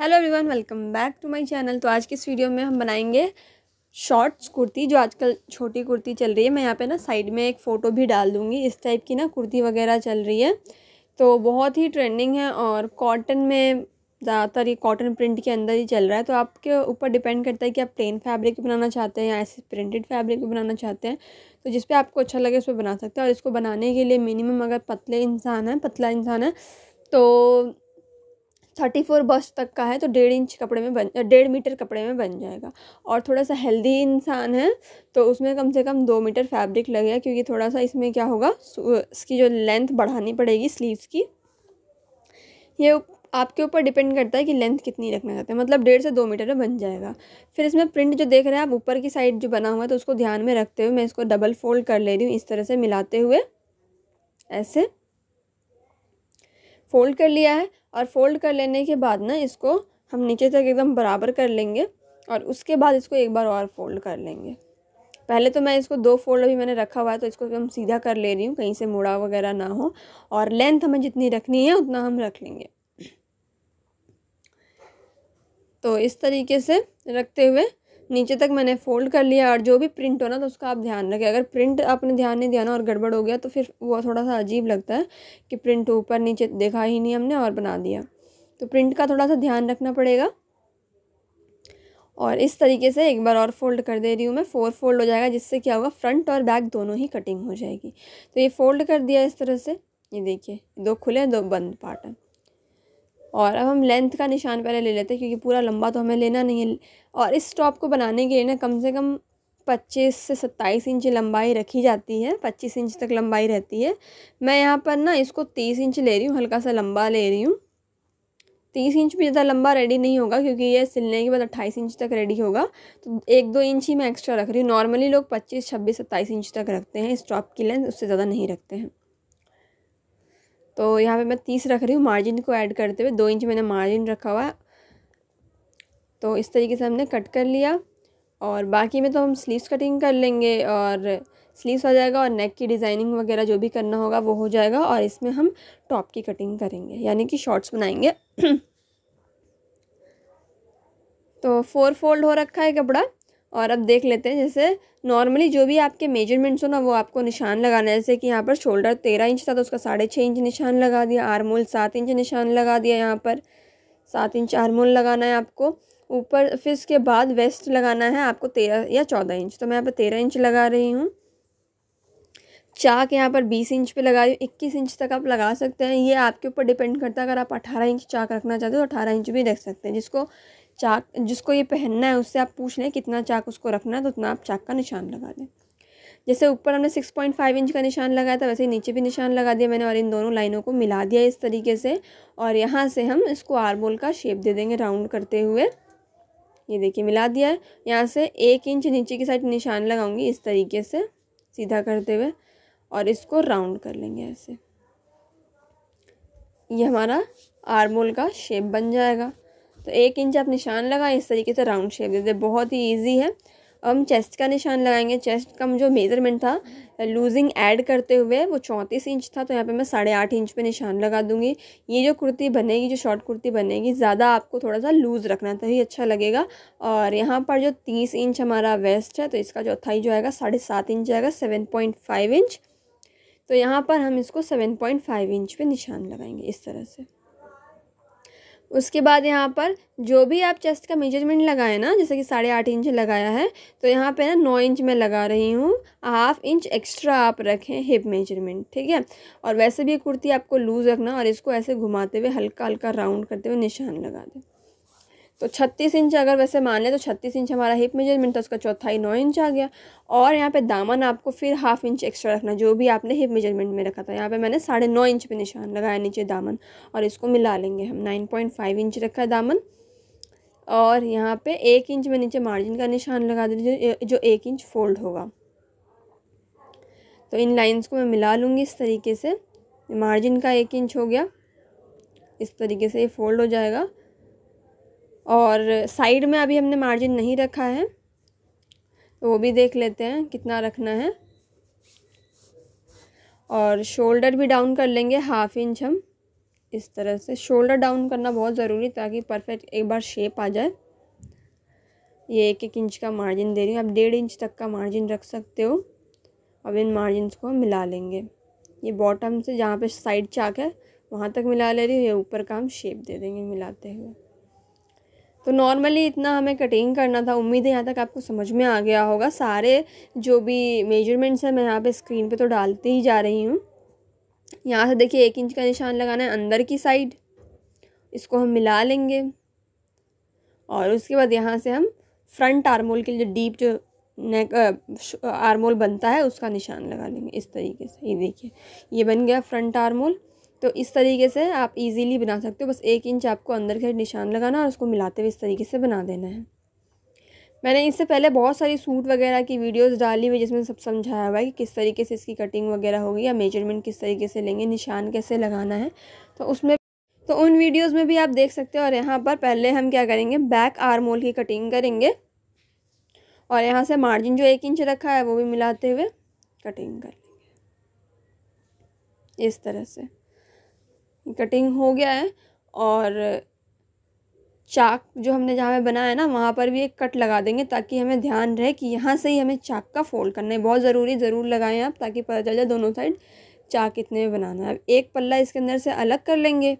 hello everyone welcome back to my channel तो आज की इस वीडियो में हम बनाएंगे शॉर्ट्स कुर्ती जो आजकल छोटी कुर्ती चल रही है मैं यहाँ पे ना साइड में एक फ़ोटो भी डाल दूँगी इस टाइप की ना कुर्ती वगैरह चल रही है तो बहुत ही ट्रेंडिंग है और कॉटन में ज़्यादातर ये कॉटन प्रिंट के अंदर ही चल रहा है तो आपके ऊपर डिपेंड करता है कि आप प्लेन फैब्रिक बनाना चाहते हैं या ऐसे प्रिंटेड फैब्रिक बनाना चाहते हैं तो जिस पर आपको अच्छा लगे उस पर बना सकते हैं और इसको बनाने के लिए मिनिमम अगर पतले इंसान हैं पतला इंसान है तो थर्टी फोर बस तक का है तो डेढ़ इंच कपड़े में बन डेढ़ मीटर कपड़े में बन जाएगा और थोड़ा सा हेल्दी इंसान है तो उसमें कम से कम दो मीटर फैब्रिक लगेगा क्योंकि थोड़ा सा इसमें क्या होगा इसकी जो लेंथ बढ़ानी पड़ेगी स्लीव्स की ये आपके ऊपर डिपेंड करता है कि लेंथ कितनी रखना चाहते हैं मतलब डेढ़ से दो मीटर में बन जाएगा फिर इसमें प्रिंट जो देख रहे हैं आप ऊपर की साइड जो बना हुआ है तो उसको ध्यान में रखते हुए मैं इसको डबल फोल्ड कर ले रही हूँ इस तरह से मिलाते हुए ऐसे फ़ोल्ड कर लिया है और फ़ोल्ड कर लेने के बाद ना इसको हम नीचे तक एकदम बराबर कर लेंगे और उसके बाद इसको एक बार और फोल्ड कर लेंगे पहले तो मैं इसको दो फोल्ड अभी मैंने रखा हुआ है तो इसको एकदम सीधा कर ले रही हूँ कहीं से मुड़ा वगैरह ना हो और लेंथ हमें जितनी रखनी है उतना हम रख लेंगे तो इस तरीके से रखते हुए नीचे तक मैंने फोल्ड कर लिया और जो भी प्रिंट हो ना तो उसका आप ध्यान रखें अगर प्रिंट आपने ध्यान नहीं दिया ना और गड़बड़ हो गया तो फिर वो थोड़ा सा अजीब लगता है कि प्रिंट ऊपर नीचे देखा ही नहीं हमने और बना दिया तो प्रिंट का थोड़ा सा ध्यान रखना पड़ेगा और इस तरीके से एक बार और फोल्ड कर दे रही हूँ मैं फोर फोल्ड हो जाएगा जिससे क्या होगा फ्रंट और बैक दोनों ही कटिंग हो जाएगी तो ये फोल्ड कर दिया इस तरह से ये देखिए दो खुले दो बंद पार्ट है और अब हम लेंथ का निशान पहले ले लेते हैं क्योंकि पूरा लंबा तो हमें लेना नहीं है और इस टॉप को बनाने के लिए ना कम से कम पच्चीस से सत्ताईस इंच लंबाई रखी जाती है पच्चीस इंच तक लंबाई रहती है मैं यहाँ पर ना इसको तीस इंच ले रही हूँ हल्का सा लंबा ले रही हूँ तीस इंच भी ज़्यादा लंबा रेडी नहीं होगा क्योंकि ये सिलने के बाद अट्ठाईस इंच तक रेडी होगा तो एक दो इंच ही मैं एक्स्ट्रा रख रही हूँ नॉर्मली लोग पच्चीस छब्बीस सत्ताईस इंच तक रखते हैं इस टॉप की लेंथ उससे ज़्यादा नहीं रखते हैं तो यहाँ पे मैं तीस रख रही हूँ मार्जिन को ऐड करते हुए दो इंच मैंने मार्जिन रखा हुआ तो इस तरीके से हमने कट कर लिया और बाकी में तो हम स्लीव्स कटिंग कर लेंगे और स्लीव्स हो जाएगा और नेक की डिज़ाइनिंग वगैरह जो भी करना होगा वो हो जाएगा और इसमें हम टॉप की कटिंग करेंगे यानी कि शॉर्ट्स बनाएंगे तो फोर फोल्ड हो रखा है कपड़ा और अब देख लेते हैं जैसे नॉर्मली जो भी आपके मेजरमेंट्स हो ना वो आपको निशान लगाना है जैसे कि यहाँ पर शोल्डर तेरह इंच था तो उसका साढ़े छः इंच निशान लगा दिया आरमोल सात इंच निशान लगा दिया यहाँ पर सात इंच आरमोल लगाना है आपको ऊपर फिर इसके बाद वेस्ट लगाना है आपको तेरह या चौदह इंच तो मैं यहाँ पर तेरह इंच लगा रही हूँ चाक यहाँ पर बीस इंच पे लगा रही हूँ इक्कीस इंच तक आप लगा सकते हैं ये आपके ऊपर डिपेंड करता है अगर आप अठारह इंच चाक रखना चाहते हो तो अठारह इंच भी रख सकते हैं जिसको चाक जिसको ये पहनना है उससे आप पूछ लें कितना चाक उसको रखना है तो उतना आप चाक का निशान लगा दें जैसे ऊपर हमने सिक्स पॉइंट फाइव इंच का निशान लगाया था वैसे ही नीचे भी निशान लगा दिया मैंने और इन दोनों लाइनों को मिला दिया इस तरीके से और यहाँ से हम इसको आरबोल का शेप दे देंगे राउंड करते हुए ये देखिए मिला दिया है यहाँ से एक इंच नीचे की साइड निशान लगाऊंगी इस तरीके से सीधा करते हुए और इसको राउंड कर लेंगे ऐसे ये हमारा आरमोल का शेप बन जाएगा तो एक इंच आप निशान लगाएं इस तरीके से राउंड शेप देते बहुत ही ईजी है अब हम चेस्ट का निशान लगाएंगे चेस्ट का जो मेज़रमेंट था लूजिंग ऐड करते हुए वो चौंतीस इंच था तो यहाँ पे मैं साढ़े आठ इंच पे निशान लगा दूँगी ये जो कुर्ती बनेगी जो शॉर्ट कुर्ती बनेगी ज़्यादा आपको थोड़ा सा लूज़ रखना ही अच्छा लगेगा और यहाँ पर जो तीस इंच हमारा वेस्ट है तो इसका जो अथाई जो आएगा साढ़े सात इंच जाएगा सेवन पॉइंट फाइव इंच तो यहाँ पर हम इसको सेवन पॉइंट फाइव इंच पर निशान लगाएंगे इस तरह से उसके बाद यहाँ पर जो भी आप चेस्ट का मेजरमेंट लगाए ना जैसे कि साढ़े आठ इंच लगाया है तो यहाँ पे ना नौ इंच मैं लगा रही हूँ हाफ इंच एक्स्ट्रा आप रखें हिप मेजरमेंट ठीक है और वैसे भी कुर्ती आपको लूज़ रखना और इसको ऐसे घुमाते हुए हल्का हल्का राउंड करते हुए निशान लगा दें तो 36 इंच अगर वैसे मान लें तो 36 इंच हमारा हिप मेजरमेंट था उसका चौथाई नौ इंच आ गया और यहाँ पे दामन आपको फिर हाफ इंच एक्स्ट्रा रखना जो भी आपने हिप मेजरमेंट में रखा था यहाँ पे मैंने साढ़े नौ इंच पे निशान लगाया नीचे दामन और इसको मिला लेंगे हम नाइन पॉइंट फाइव इंच रखा है दामन और यहाँ पर एक इंच में नीचे मार्जिन का निशान लगा दीजिए जो एक इंच फोल्ड होगा तो इन लाइन्स को मैं मिला लूँगी इस तरीके से मार्जिन का एक इंच हो गया इस तरीके से ये फोल्ड हो जाएगा और साइड में अभी हमने मार्जिन नहीं रखा है वो भी देख लेते हैं कितना रखना है और शोल्डर भी डाउन कर लेंगे हाफ इंच हम इस तरह से शोल्डर डाउन करना बहुत ज़रूरी ताकि परफेक्ट एक बार शेप आ जाए ये एक एक इंच का मार्जिन दे रही हूँ आप डेढ़ इंच तक का मार्जिन रख सकते हो अब इन मार्जिन को मिला लेंगे ये बॉटम से जहाँ पे साइड चाक है वहाँ तक मिला ले रही हूँ ये ऊपर का हम शेप दे देंगे मिलाते हुए तो नॉर्मली इतना हमें कटिंग करना था उम्मीद है यहाँ तक आपको समझ में आ गया होगा सारे जो भी मेजरमेंट्स हैं मैं यहाँ पे स्क्रीन पे तो डालती ही जा रही हूँ यहाँ से देखिए एक इंच का निशान लगाना है अंदर की साइड इसको हम मिला लेंगे और उसके बाद यहाँ से हम फ्रंट आर्मोल के लिए डीप जो नेक आर्मोल बनता है उसका निशान लगा लेंगे इस तरीके से ये देखिए ये बन गया फ्रंट आर्मोल तो इस तरीके से आप इजीली बना सकते हो बस एक इंच आपको अंदर के निशान लगाना और उसको मिलाते हुए इस तरीके से बना देना है मैंने इससे पहले बहुत सारी सूट वगैरह की वीडियोस डाली हुई जिसमें सब समझाया हुआ है कि किस तरीके से इसकी कटिंग वगैरह होगी या मेजरमेंट किस तरीके से लेंगे निशान कैसे लगाना है तो उसमें तो उन वीडियोज़ में भी आप देख सकते हो और यहाँ पर पहले हम क्या करेंगे बैक आर्म की कटिंग करेंगे और यहाँ से मार्जिन जो एक इंच रखा है वो भी मिलाते हुए कटिंग कर लेंगे इस तरह से कटिंग हो गया है और चाक जो हमने जहाँ पे बनाया है ना वहाँ पर भी एक कट लगा देंगे ताकि हमें ध्यान रहे कि यहाँ से ही हमें चाक का फोल्ड करना है बहुत ज़रूरी ज़रूर लगाएं आप ताकि पता चल जाए दोनों साइड चाक इतने में बनाना है अब एक पल्ला इसके अंदर से अलग कर लेंगे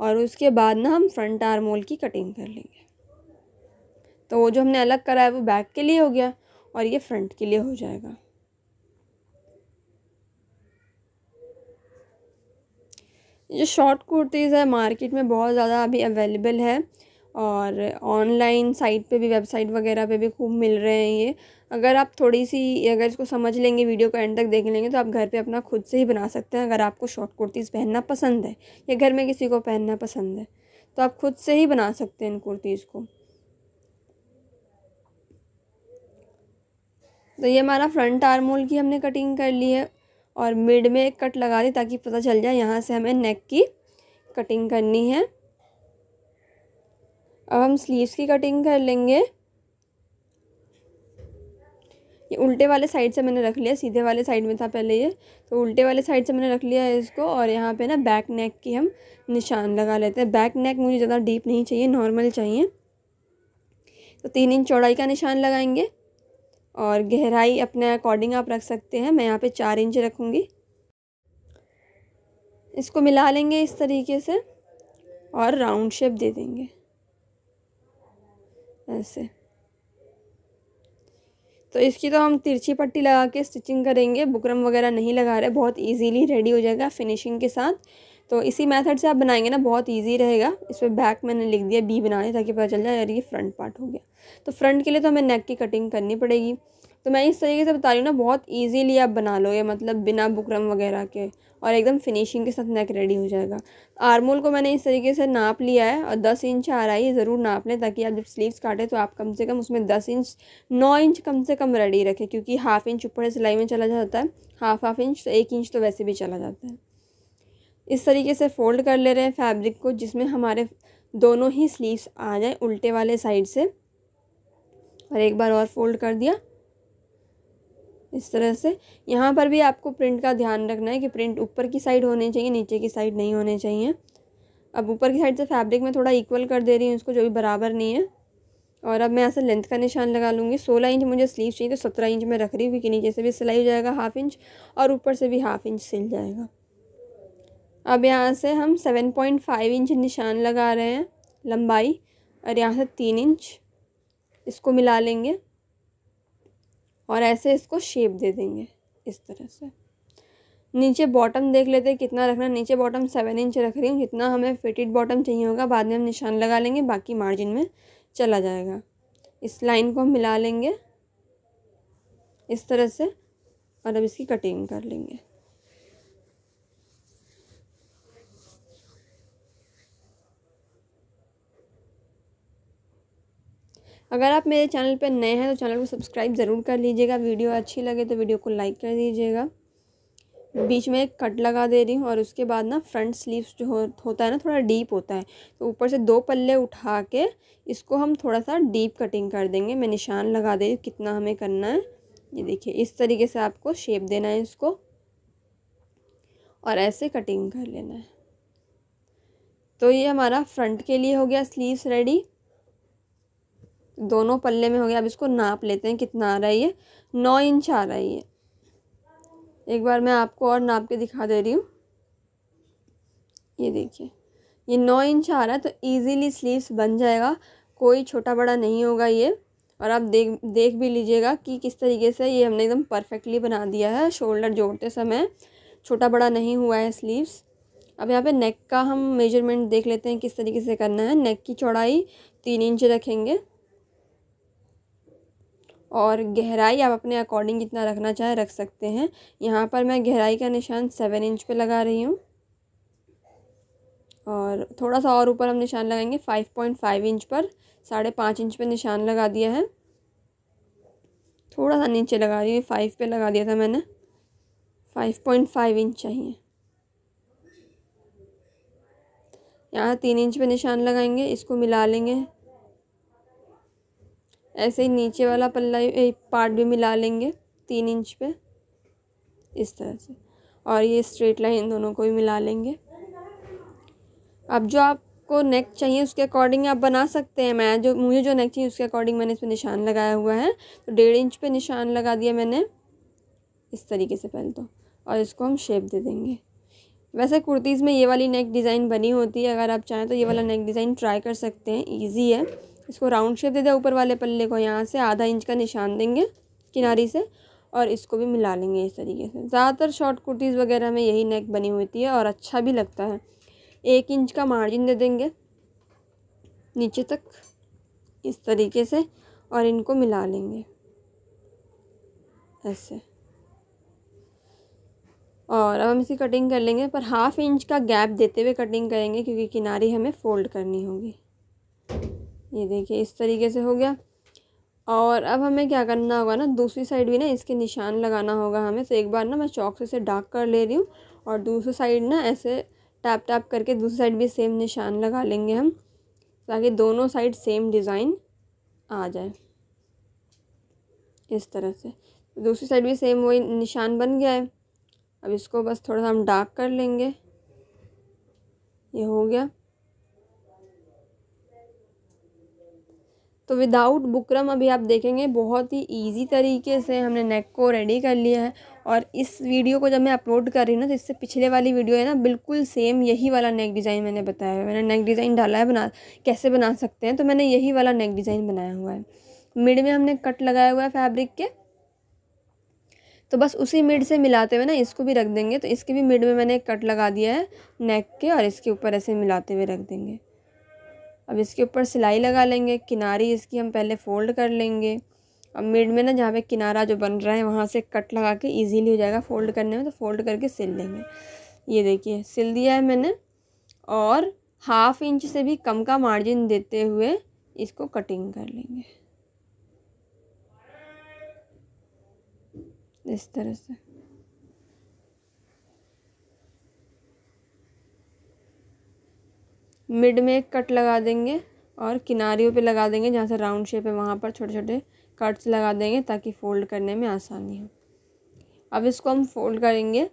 और उसके बाद ना हम फ्रंट आरमोल की कटिंग कर लेंगे तो वो जो हमने अलग करा है वो बैक के लिए हो गया और ये फ्रंट के लिए हो जाएगा जो शॉर्ट कुर्तीज़ है मार्केट में बहुत ज़्यादा अभी अवेलेबल है और ऑनलाइन साइट पे भी वेबसाइट वगैरह पे भी खूब मिल रहे हैं ये अगर आप थोड़ी सी अगर इसको समझ लेंगे वीडियो को एंड तक देख लेंगे तो आप घर पे अपना खुद से ही बना सकते हैं अगर आपको शॉर्ट कुर्तीज़ पहनना पसंद है या घर में किसी को पहनना पसंद है तो आप खुद से ही बना सकते हैं इन कुर्तीज़ को तो ये हमारा फ्रंट आर्मोल की हमने कटिंग कर ली है और मिड में एक कट लगा दी ताकि पता चल जाए यहाँ से हमें नेक की कटिंग करनी है अब हम स्लीव्स की कटिंग कर लेंगे ये उल्टे वाले साइड से मैंने रख लिया सीधे वाले साइड में था पहले ये तो उल्टे वाले साइड से मैंने रख लिया है इसको और यहाँ पे ना बैक नेक की हम निशान लगा लेते हैं बैक नेक मुझे ज़्यादा डीप नहीं चाहिए नॉर्मल चाहिए तो तीन इंच चौड़ाई का निशान लगाएंगे और गहराई अपने अकॉर्डिंग आप रख सकते हैं मैं यहाँ पे चार इंच रखूँगी इसको मिला लेंगे इस तरीके से और राउंड शेप दे देंगे ऐसे तो इसकी तो हम तिरछी पट्टी लगा के स्टिचिंग करेंगे बुकरम वगैरह नहीं लगा रहे बहुत इजीली रेडी हो जाएगा फिनिशिंग के साथ तो इसी मेथड से आप बनाएंगे ना बहुत इजी रहेगा इस पर बैक मैंने लिख दिया बी बनाने ताकि पता चल जाए यार ये फ्रंट पार्ट हो गया तो फ्रंट के लिए तो हमें नेक की कटिंग करनी पड़ेगी तो मैं इस तरीके से बता रही हूँ ना बहुत ईजीली आप बना ये मतलब बिना बुकरम वगैरह के और एकदम फिनिशिंग के साथ नेक रेडी हो जाएगा आर्मोल को मैंने इस तरीके से नाप लिया है और दस इंच आ रहा है ज़रूर नाप लें ताकि आप जब स्लीव्स काटें तो आप कम से कम उसमें दस इंच नौ इंच कम से कम रेडी रखें क्योंकि हाफ इंच ऊपर सिलाई में चला जाता है हाफ हाफ इंच तो एक इंच तो वैसे भी चला जाता है इस तरीके से फ़ोल्ड कर ले रहे हैं फैब्रिक को जिसमें हमारे दोनों ही स्लीव्स आ जाए उल्टे वाले साइड से और एक बार और फोल्ड कर दिया इस तरह से यहाँ पर भी आपको प्रिंट का ध्यान रखना है कि प्रिंट ऊपर की साइड होनी चाहिए नीचे की साइड नहीं होने चाहिए अब ऊपर की साइड से फैब्रिक में थोड़ा इक्वल कर दे रही हूँ उसको जो भी बराबर नहीं है और अब मैं ऐसे लेंथ का निशान लगा लूँगी सोलह इंच मुझे स्लीव चाहिए तो सत्रह इंच में रख रही हूँ क्योंकि नीचे से भी सिलाई हो जाएगा हाफ इंच और ऊपर से भी हाफ इंच सिल जाएगा अब यहाँ से हम सेवन पॉइंट फाइव इंच निशान लगा रहे हैं लंबाई और यहाँ से तीन इंच इसको मिला लेंगे और ऐसे इसको शेप दे देंगे इस तरह से नीचे बॉटम देख लेते हैं कितना रखना नीचे बॉटम सेवन इंच रख रही हूँ जितना हमें फिटेड बॉटम चाहिए होगा बाद में हम निशान लगा लेंगे बाकी मार्जिन में चला जाएगा इस लाइन को हम मिला लेंगे इस तरह से और अब इसकी कटिंग कर लेंगे अगर आप मेरे चैनल पर नए हैं तो चैनल को सब्सक्राइब ज़रूर कर लीजिएगा वीडियो अच्छी लगे तो वीडियो को लाइक कर दीजिएगा बीच में एक कट लगा दे रही हूँ और उसके बाद ना फ्रंट स्लीव्स जो हो, होता है ना थोड़ा डीप होता है तो ऊपर से दो पल्ले उठा के इसको हम थोड़ा सा डीप कटिंग कर देंगे मैं निशान लगा दे रही हूँ कितना हमें करना है ये देखिए इस तरीके से आपको शेप देना है इसको और ऐसे कटिंग कर लेना है तो ये हमारा फ्रंट के लिए हो गया स्लीव्स रेडी दोनों पल्ले में हो गया अब इसको नाप लेते हैं कितना आ रहा है ये नौ इंच आ रहा है ये एक बार मैं आपको और नाप के दिखा दे रही हूँ ये देखिए ये नौ इंच आ रहा है तो ईजीली स्लीव्स बन जाएगा कोई छोटा बड़ा नहीं होगा ये और आप देख देख भी लीजिएगा कि किस तरीके से ये हमने एकदम परफेक्टली बना दिया है शोल्डर जोड़ते समय छोटा बड़ा नहीं हुआ है स्लीव्स अब यहाँ पे नेक का हम मेजरमेंट देख लेते हैं किस तरीके से करना है नेक की चौड़ाई तीन इंच रखेंगे और गहराई आप अपने अकॉर्डिंग जितना रखना चाहें रख सकते हैं यहाँ पर मैं गहराई का निशान सेवन इंच पे लगा रही हूँ और थोड़ा सा और ऊपर हम निशान लगाएंगे फाइव पॉइंट फाइव इंच पर साढ़े पाँच इंच पे निशान लगा दिया है थोड़ा सा नीचे लगा रही हूँ फाइव पे लगा दिया था मैंने फाइव पॉइंट फाइव इंच चाहिए यहाँ तीन इंच पर निशान लगाएंगे इसको मिला लेंगे ऐसे ही नीचे वाला पल्ला पार्ट भी मिला लेंगे तीन इंच पे इस तरह से और ये स्ट्रेट लाइन दोनों को भी मिला लेंगे अब जो आपको नेक चाहिए उसके अकॉर्डिंग आप बना सकते हैं मैं जो मुझे जो नेक चाहिए उसके अकॉर्डिंग मैंने इस पर निशान लगाया हुआ है तो डेढ़ इंच पे निशान लगा दिया मैंने इस तरीके से पहले तो और इसको हम शेप दे देंगे वैसे कुर्तीज़ में ये वाली नेक डिज़ाइन बनी होती है अगर आप चाहें तो ये वाला नेक डिज़ाइन ट्राई कर सकते हैं ईजी है इसको राउंड शेप दे दें ऊपर वाले पल्ले को यहाँ से आधा इंच का निशान देंगे किनारी से और इसको भी मिला लेंगे इस तरीके से ज़्यादातर शॉर्ट कुर्तीज़ वगैरह में यही नेक बनी होती है और अच्छा भी लगता है एक इंच का मार्जिन दे देंगे नीचे तक इस तरीके से और इनको मिला लेंगे ऐसे और अब हम इसकी कटिंग कर लेंगे पर हाफ़ इंच का गैप देते हुए कटिंग करेंगे क्योंकि किनारी हमें फ़ोल्ड करनी होगी ये देखिए इस तरीके से हो गया और अब हमें क्या करना होगा ना दूसरी साइड भी ना इसके निशान लगाना होगा हमें तो एक बार ना मैं चौक से इसे डार्क कर ले रही हूँ और दूसरी साइड ना ऐसे टैप टैप करके दूसरी साइड भी सेम निशान लगा लेंगे हम ताकि दोनों साइड सेम डिज़ाइन आ जाए इस तरह से दूसरी साइड भी सेम वही निशान बन गया है अब इसको बस थोड़ा सा हम डार्क कर लेंगे ये हो गया तो विदाउट बुकरम अभी आप देखेंगे बहुत ही ईजी तरीके से हमने नेक को रेडी कर लिया है और इस वीडियो को जब मैं अपलोड कर रही हूँ ना तो इससे पिछले वाली वीडियो है ना बिल्कुल सेम यही वाला नेक डिज़ाइन मैंने बताया है मैंने नेक डिज़ाइन डाला है बना कैसे बना सकते हैं तो मैंने यही वाला नेक डिज़ाइन बनाया हुआ है मिड में हमने कट लगाया हुआ है फैब्रिक के तो बस उसी मिड से मिलाते हुए ना इसको भी रख देंगे तो इसके भी मिड में मैंने कट लगा दिया है नेक के और इसके ऊपर ऐसे मिलाते हुए रख देंगे अब इसके ऊपर सिलाई लगा लेंगे किनारी इसकी हम पहले फ़ोल्ड कर लेंगे अब मिड में ना जहाँ पे किनारा जो बन रहा है वहाँ से कट लगा के इजीली हो जाएगा फ़ोल्ड करने में तो फ़ोल्ड करके सिल लेंगे ये देखिए सिल दिया है मैंने और हाफ इंच से भी कम का मार्जिन देते हुए इसको कटिंग कर लेंगे इस तरह से मिड में एक कट लगा देंगे और किनारियों पे लगा देंगे जहाँ से राउंड शेप है वहाँ पर छोटे छोटे कट्स लगा देंगे ताकि फ़ोल्ड करने में आसानी हो अब इसको हम फोल्ड करेंगे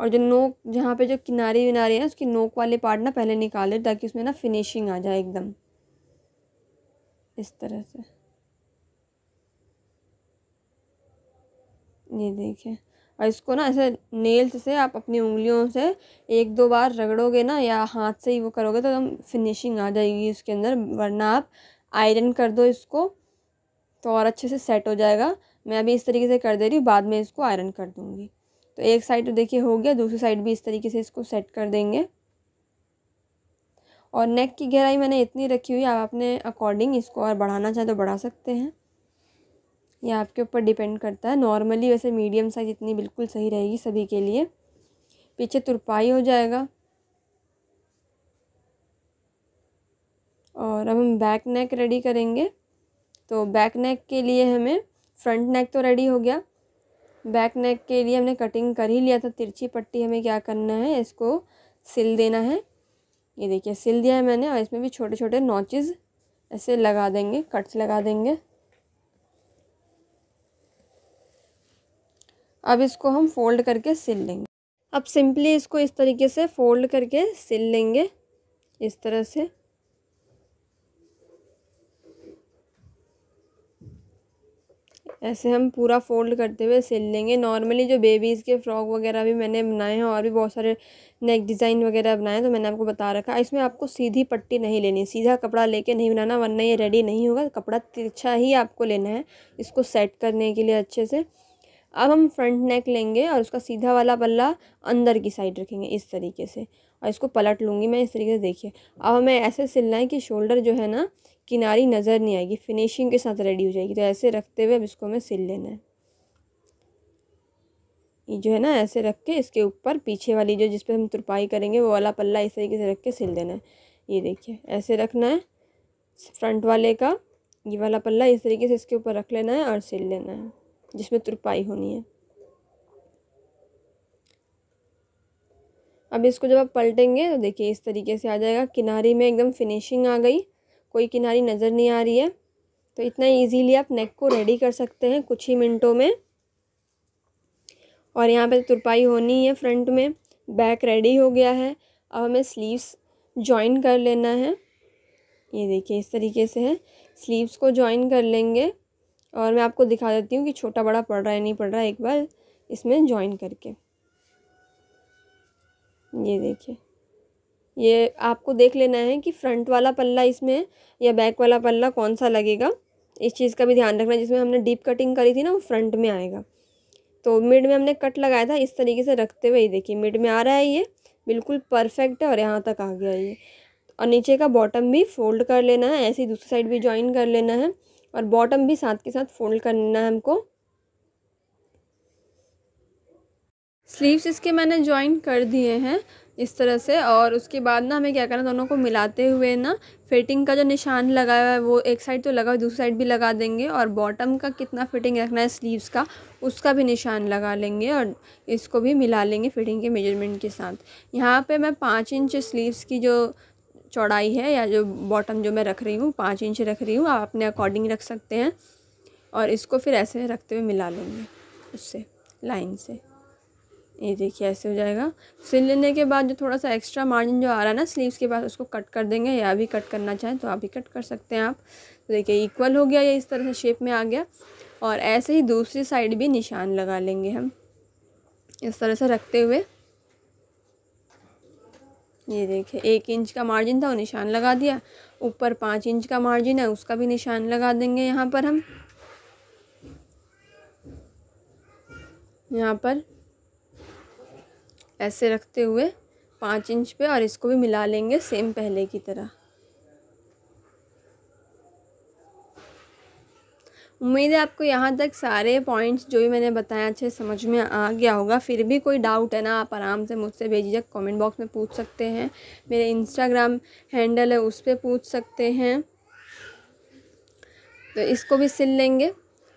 और जो नोक जहाँ पे जो किनारे विनारे है उसकी नोक वाले पार्ट ना पहले निकाले ताकि उसमें ना फिनिशिंग आ जाए एकदम इस तरह से ये देखिए और इसको ना ऐसे नेल्स से आप अपनी उंगलियों से एक दो बार रगड़ोगे ना या हाथ से ही वो करोगे तो एकदम फिनिशिंग आ जाएगी इसके अंदर वरना आप आयरन कर दो इसको तो और अच्छे से सेट हो जाएगा मैं अभी इस तरीके से कर दे रही हूँ बाद में इसको आयरन कर दूँगी तो एक साइड तो देखिए हो गया दूसरी साइड भी इस तरीके से इसको सेट कर देंगे और नेक की गहराई मैंने इतनी रखी हुई आप अपने अकॉर्डिंग इसको और बढ़ाना चाहें तो बढ़ा सकते हैं ये आपके ऊपर डिपेंड करता है नॉर्मली वैसे मीडियम साइज़ इतनी बिल्कुल सही रहेगी सभी के लिए पीछे तुरपाई हो जाएगा और अब हम बैक नेक रेडी करेंगे तो बैक नेक के लिए हमें फ्रंट नेक तो रेडी हो गया बैक नेक के लिए हमने कटिंग कर ही लिया था तिरछी पट्टी हमें क्या करना है इसको सिल देना है ये देखिए सिल दिया है मैंने और इसमें भी छोटे छोटे नॉचेज़ ऐसे लगा देंगे कट्स लगा देंगे अब इसको हम फोल्ड करके सिल लेंगे अब सिंपली इसको इस तरीके से फोल्ड करके सिल लेंगे इस तरह से ऐसे हम पूरा फोल्ड करते हुए सिल लेंगे नॉर्मली जो बेबीज़ के फ्रॉक वगैरह भी मैंने बनाए हैं और भी बहुत सारे नेक डिज़ाइन वगैरह बनाए हैं तो मैंने आपको बता रखा है इसमें आपको सीधी पट्टी नहीं लेनी सीधा कपड़ा लेके नहीं बनाना वरना ये रेडी नहीं होगा कपड़ा तिरछा ही आपको लेना है इसको सेट करने के लिए अच्छे से अब हम फ्रंट नेक लेंगे और उसका सीधा वाला पल्ला अंदर की साइड रखेंगे इस तरीके से और इसको पलट लूँगी मैं इस तरीके से देखिए अब हमें ऐसे सिलना है कि शोल्डर जो है ना किनारी नज़र नहीं आएगी फिनिशिंग के साथ रेडी हो जाएगी तो ऐसे रखते हुए अब इसको हमें सिल लेना है ये जो है ना ऐसे रख के इसके ऊपर पीछे वाली जो जिसपे हम तुरपाई करेंगे वो वाला पल्ला इस तरीके से रख के सिल देना है ये देखिए ऐसे रखना है फ्रंट वाले का ये वाला पल्ला इस तरीके से इसके ऊपर रख लेना है और सिल लेना है जिसमें तुरपाई होनी है अब इसको जब आप पलटेंगे तो देखिए इस तरीके से आ जाएगा किनारी में एकदम फिनिशिंग आ गई कोई किनारी नज़र नहीं आ रही है तो इतना इजीली आप नेक को रेडी कर सकते हैं कुछ ही मिनटों में और यहाँ पे तुरपाई होनी है फ्रंट में बैक रेडी हो गया है अब हमें स्लीव्स जॉइन कर लेना है ये देखिए इस तरीके से है स्लीव्स को जॉइन कर लेंगे और मैं आपको दिखा देती हूँ कि छोटा बड़ा पड़ रहा है नहीं पड़ रहा है एक बार इसमें ज्वाइन करके ये देखिए ये आपको देख लेना है कि फ्रंट वाला पल्ला इसमें या बैक वाला पल्ला कौन सा लगेगा इस चीज़ का भी ध्यान रखना जिसमें हमने डीप कटिंग करी थी ना वो फ्रंट में आएगा तो मिड में हमने कट लगाया था इस तरीके से रखते हुए ही देखिए मिड में आ रहा है ये बिल्कुल परफेक्ट है और यहाँ तक आ गया ये और नीचे का बॉटम भी फोल्ड कर लेना है ऐसे ही दूसरी साइड भी ज्वाइन कर लेना है और बॉटम भी साथ के साथ फोल्ड करना है हमको स्लीव्स इसके मैंने ज्वाइन कर दिए हैं इस तरह से और उसके बाद ना हमें क्या करना दोनों को मिलाते हुए ना फिटिंग का जो निशान लगाया हुआ है वो एक साइड तो लगा हुआ दूसरी साइड भी लगा देंगे और बॉटम का कितना फिटिंग रखना है स्लीव्स का उसका भी निशान लगा लेंगे और इसको भी मिला लेंगे फिटिंग के मेजरमेंट के साथ यहाँ पे मैं पाँच इंच स्लीव्स की जो चौड़ाई है या जो बॉटम जो मैं रख रही हूँ पाँच इंच रख रही हूँ आप अपने अकॉर्डिंग रख सकते हैं और इसको फिर ऐसे रखते हुए मिला लेंगे उससे लाइन से ये देखिए ऐसे हो जाएगा सिल लेने के बाद जो थोड़ा सा एक्स्ट्रा मार्जिन जो आ रहा है ना स्लीव्स के पास उसको कट कर देंगे या अभी कट करना चाहें तो अभी कट कर सकते हैं आप तो देखिए इक्वल हो गया या इस तरह से शेप में आ गया और ऐसे ही दूसरी साइड भी निशान लगा लेंगे हम इस तरह से रखते हुए ये देखिए एक इंच का मार्जिन था वो निशान लगा दिया ऊपर पाँच इंच का मार्जिन है उसका भी निशान लगा देंगे यहाँ पर हम यहाँ पर ऐसे रखते हुए पाँच इंच पे और इसको भी मिला लेंगे सेम पहले की तरह उम्मीद है आपको यहाँ तक सारे पॉइंट्स जो भी मैंने बताया अच्छे समझ में आ गया होगा फिर भी कोई डाउट है ना आप आराम से मुझसे भेजिए कमेंट बॉक्स में पूछ सकते हैं मेरे इंस्टाग्राम हैंडल है उस पर पूछ सकते हैं तो इसको भी सिल लेंगे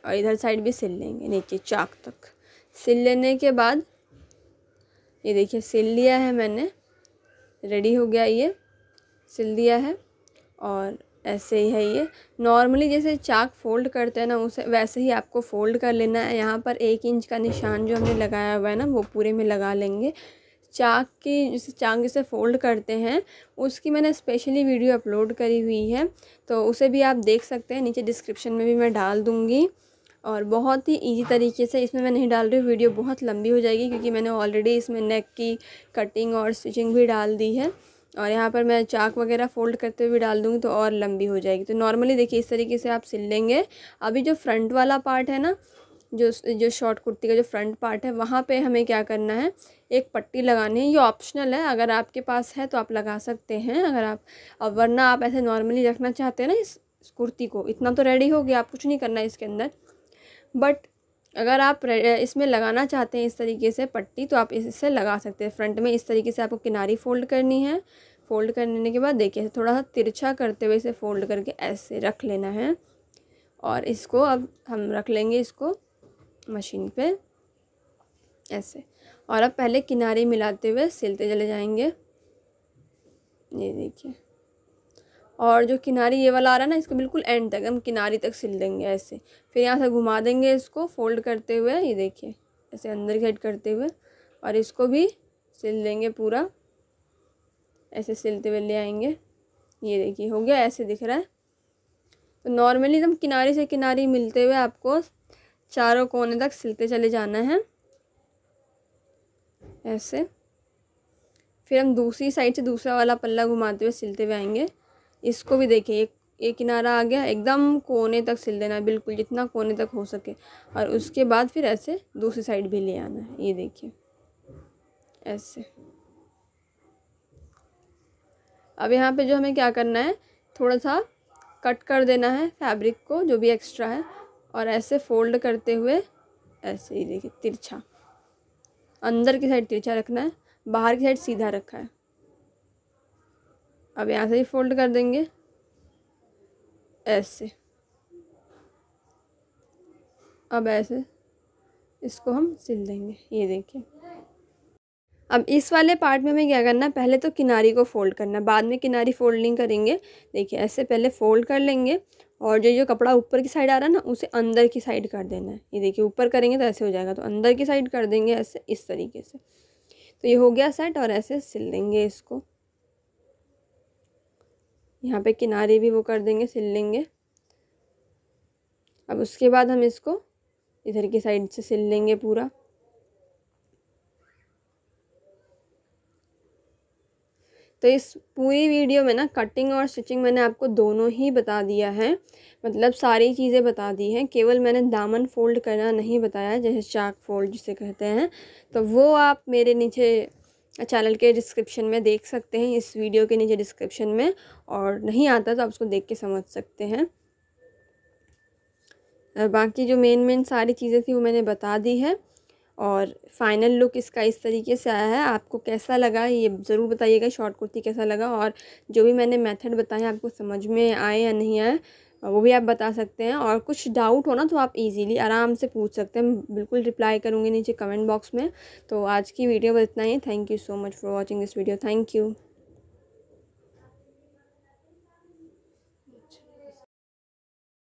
और इधर साइड भी सिल लेंगे नीचे चाक तक सिल लेने के बाद ये देखिए सिल लिया है मैंने रेडी हो गया ये सिल दिया है और ऐसे ही है ये नॉर्मली जैसे चाक फोल्ड करते हैं ना उसे वैसे ही आपको फोल्ड कर लेना है यहाँ पर एक इंच का निशान जो हमने लगाया हुआ है ना वो पूरे में लगा लेंगे चाक की जिसे चाक जिसे फ़ोल्ड करते हैं उसकी मैंने स्पेशली वीडियो अपलोड करी हुई है तो उसे भी आप देख सकते हैं नीचे डिस्क्रिप्शन में भी मैं डाल दूँगी और बहुत ही इजी तरीके से इसमें मैं नहीं डाल रही वीडियो बहुत लंबी हो जाएगी क्योंकि मैंने ऑलरेडी इसमें नेक की कटिंग और स्टिचिंग भी डाल दी है और यहाँ पर मैं चाक वगैरह फ़ोल्ड करते हुए डाल दूँगी तो और लंबी हो जाएगी तो नॉर्मली देखिए इस तरीके से आप सिल लेंगे अभी जो फ्रंट वाला पार्ट है ना जो जो शॉर्ट कुर्ती का जो फ्रंट पार्ट है वहाँ पे हमें क्या करना है एक पट्टी लगानी है ये ऑप्शनल है अगर आपके पास है तो आप लगा सकते हैं अगर आप अब वरना आप ऐसे नॉर्मली रखना चाहते हैं ना इस, इस कुर्ती को इतना तो रेडी हो गया आप कुछ नहीं करना है इसके अंदर बट अगर आप इसमें लगाना चाहते हैं इस तरीके से पट्टी तो आप इससे लगा सकते हैं फ्रंट में इस तरीके से आपको किनारी फोल्ड करनी है फोल्ड करने के बाद देखिए थोड़ा सा तिरछा करते हुए इसे फोल्ड करके ऐसे रख लेना है और इसको अब हम रख लेंगे इसको मशीन पे ऐसे और अब पहले किनारे मिलाते हुए सिलते चले जाएंगे ये देखिए और जो किनारी ये वाला आ रहा है ना इसको बिल्कुल एंड तक हम किनारी तक सिल देंगे ऐसे फिर यहाँ से घुमा देंगे इसको फोल्ड करते हुए ये देखिए ऐसे अंदर की करते हुए और इसको भी सिल देंगे पूरा ऐसे सिलते हुए ले आएंगे ये देखिए हो गया ऐसे दिख रहा है तो नॉर्मली एकदम किनारे से किनारी मिलते हुए आपको चारों कोने तक सिलते चले जाना है ऐसे फिर हम दूसरी साइड से दूसरा वाला पल्ला घुमाते हुए सिलते हुए आएंगे इसको भी देखिए एक ये किनारा आ गया एकदम कोने तक सिल देना बिल्कुल जितना कोने तक हो सके और उसके बाद फिर ऐसे दूसरी साइड भी ले आना है ये देखिए ऐसे अब यहाँ पे जो हमें क्या करना है थोड़ा सा कट कर देना है फैब्रिक को जो भी एक्स्ट्रा है और ऐसे फोल्ड करते हुए ऐसे ही देखिए तिरछा अंदर की साइड तिरछा रखना है बाहर की साइड सीधा रखा है अब यहाँ से ही फोल्ड कर देंगे ऐसे अब ऐसे इसको हम सिल देंगे ये देखिए अब इस वाले पार्ट में हमें क्या करना पहले तो किनारी को फोल्ड करना बाद में किनारी फोल्डिंग करेंगे देखिए ऐसे पहले फोल्ड कर लेंगे और जो जो कपड़ा ऊपर की साइड आ रहा है ना उसे अंदर की साइड कर देना है ये देखिए ऊपर करेंगे तो ऐसे हो जाएगा तो अंदर की साइड कर देंगे ऐसे इस तरीके से तो ये हो गया सेट और ऐसे सिल देंगे इसको यहाँ पे किनारे भी वो कर देंगे सिल लेंगे अब उसके बाद हम इसको इधर की साइड से सिल लेंगे पूरा तो इस पूरी वीडियो में ना कटिंग और स्टिचिंग मैंने आपको दोनों ही बता दिया है मतलब सारी चीज़ें बता दी हैं केवल मैंने दामन फोल्ड करना नहीं बताया जैसे चाक फोल्ड जिसे कहते हैं तो वो आप मेरे नीचे चैनल के डिस्क्रिप्शन में देख सकते हैं इस वीडियो के नीचे डिस्क्रिप्शन में और नहीं आता तो आप उसको देख के समझ सकते हैं बाकी जो मेन मेन सारी चीज़ें थी वो मैंने बता दी है और फाइनल लुक इसका इस तरीके से आया है आपको कैसा लगा ये ज़रूर बताइएगा शॉर्ट कुर्ती कैसा लगा और जो भी मैंने मेथड बताया आपको समझ में आए या नहीं आए वो भी आप बता सकते हैं और कुछ डाउट हो ना तो आप इजीली आराम से पूछ सकते हैं बिल्कुल रिप्लाई करूँगी नीचे कमेंट बॉक्स में तो आज की वीडियो बस इतना ही thank you so much for watching this video thank you